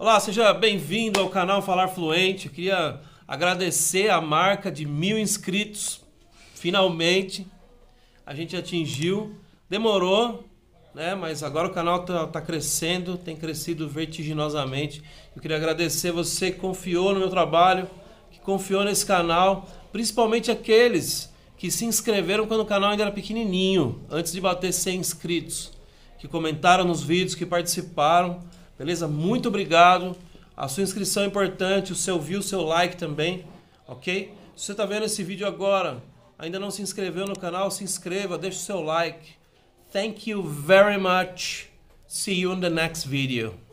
Olá, seja bem-vindo ao canal Falar Fluente. Eu queria agradecer a marca de mil inscritos. Finalmente a gente atingiu. Demorou, né? Mas agora o canal tá, tá crescendo, tem crescido vertiginosamente. Eu queria agradecer você que confiou no meu trabalho, que confiou nesse canal, principalmente aqueles que se inscreveram quando o canal ainda era pequenininho, antes de bater 100 inscritos, que comentaram nos vídeos, que participaram. Beleza? Muito obrigado. A sua inscrição é importante, o seu view, o seu like também, ok? Se você está vendo esse vídeo agora, ainda não se inscreveu no canal, se inscreva, deixe o seu like. Thank you very much. See you in the next video.